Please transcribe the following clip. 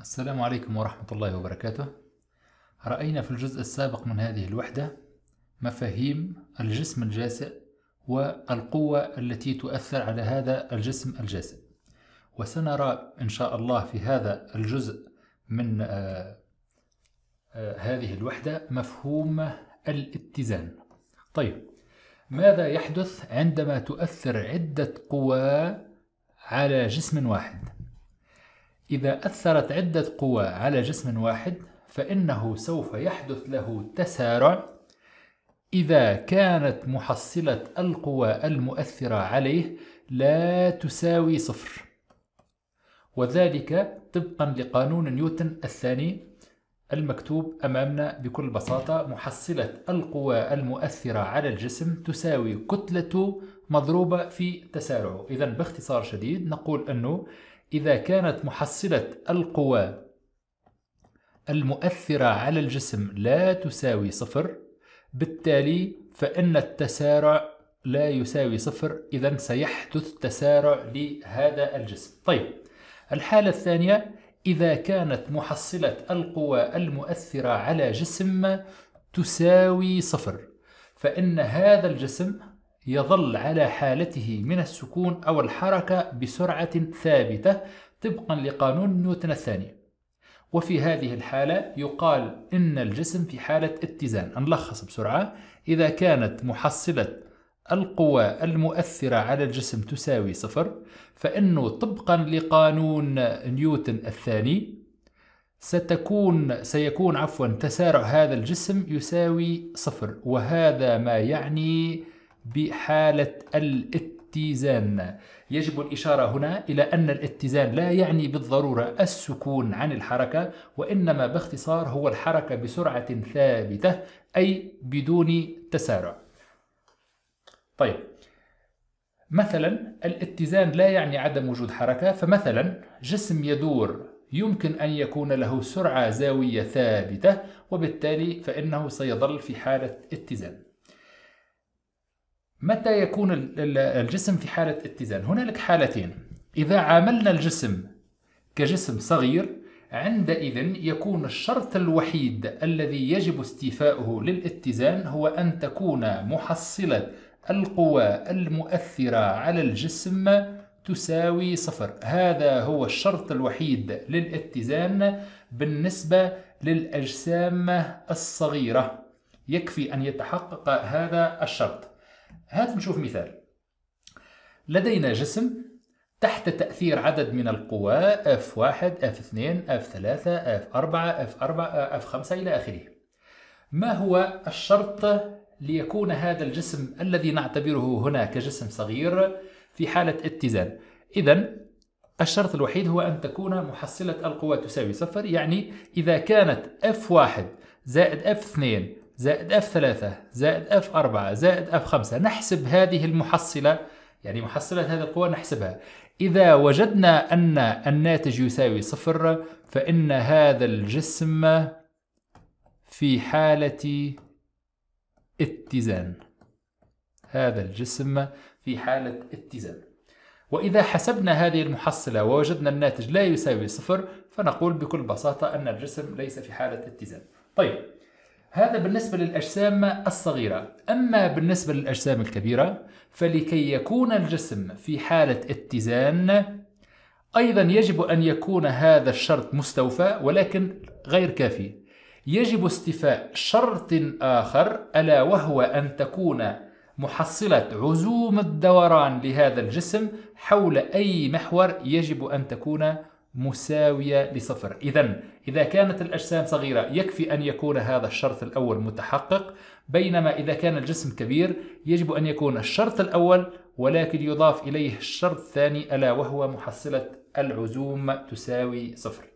السلام عليكم ورحمة الله وبركاته رأينا في الجزء السابق من هذه الوحدة مفاهيم الجسم الجاسع والقوة التي تؤثر على هذا الجسم الجاسع وسنرى إن شاء الله في هذا الجزء من آه، آه، هذه الوحدة مفهوم الاتزان طيب ماذا يحدث عندما تؤثر عدة قوى على جسم واحد إذا أثرت عدة قوى على جسم واحد فإنه سوف يحدث له تسارع إذا كانت محصلة القوى المؤثرة عليه لا تساوي صفر وذلك طبقا لقانون نيوتن الثاني المكتوب أمامنا بكل بساطة محصلة القوى المؤثرة على الجسم تساوي كتلته مضروبة في تسارعه إذا باختصار شديد نقول أنه إذا كانت محصلة القوى المؤثرة على الجسم لا تساوي صفر بالتالي فإن التسارع لا يساوي صفر إذا سيحدث تسارع لهذا الجسم طيب الحالة الثانية إذا كانت محصلة القوى المؤثرة على جسم تساوي صفر فإن هذا الجسم يظل على حالته من السكون أو الحركة بسرعة ثابتة طبقا لقانون نيوتن الثاني وفي هذه الحالة يقال إن الجسم في حالة اتزان نلخص بسرعة إذا كانت محصلة القوى المؤثرة على الجسم تساوي صفر فإنه طبقا لقانون نيوتن الثاني ستكون سيكون عفوا تسارع هذا الجسم يساوي صفر وهذا ما يعني بحالة الاتزان يجب الإشارة هنا إلى أن الاتزان لا يعني بالضرورة السكون عن الحركة وإنما باختصار هو الحركة بسرعة ثابتة أي بدون تسارع طيب مثلا الاتزان لا يعني عدم وجود حركة فمثلا جسم يدور يمكن أن يكون له سرعة زاوية ثابتة وبالتالي فإنه سيظل في حالة اتزان متى يكون الجسم في حالة اتزان؟ هنالك حالتين إذا عاملنا الجسم كجسم صغير عندئذ يكون الشرط الوحيد الذي يجب استيفاؤه للاتزان هو أن تكون محصلة القوى المؤثرة على الجسم تساوي صفر هذا هو الشرط الوحيد للاتزان بالنسبة للأجسام الصغيرة يكفي أن يتحقق هذا الشرط هات نشوف مثال لدينا جسم تحت تأثير عدد من القوى F1 F2 F3 F4 F4 F5 إلى آخره ما هو الشرط ليكون هذا الجسم الذي نعتبره هنا كجسم صغير في حالة اتزان إذا الشرط الوحيد هو أن تكون محصلة القوى تساوي صفر يعني إذا كانت F1 زائد F2 زايد اف F3 زايد اف F4 زايد اف F5 نحسب هذه المحصلة يعني محصلة هذه القوى نحسبها إذا وجدنا أن الناتج يساوي صفر فإن هذا الجسم في حالة اتزان هذا الجسم في حالة اتزان وإذا حسبنا هذه المحصلة ووجدنا الناتج لا يساوي صفر فنقول بكل بساطة أن الجسم ليس في حالة اتزان طيب هذا بالنسبة للأجسام الصغيرة أما بالنسبة للأجسام الكبيرة فلكي يكون الجسم في حالة اتزان أيضا يجب أن يكون هذا الشرط مستوفى ولكن غير كافي يجب استيفاء شرط آخر ألا وهو أن تكون محصلة عزوم الدوران لهذا الجسم حول أي محور يجب أن تكون مساوية لصفر إذا إذا كانت الأجسام صغيرة يكفي أن يكون هذا الشرط الأول متحقق بينما إذا كان الجسم كبير يجب أن يكون الشرط الأول ولكن يضاف إليه الشرط الثاني ألا وهو محصلة العزوم تساوي صفر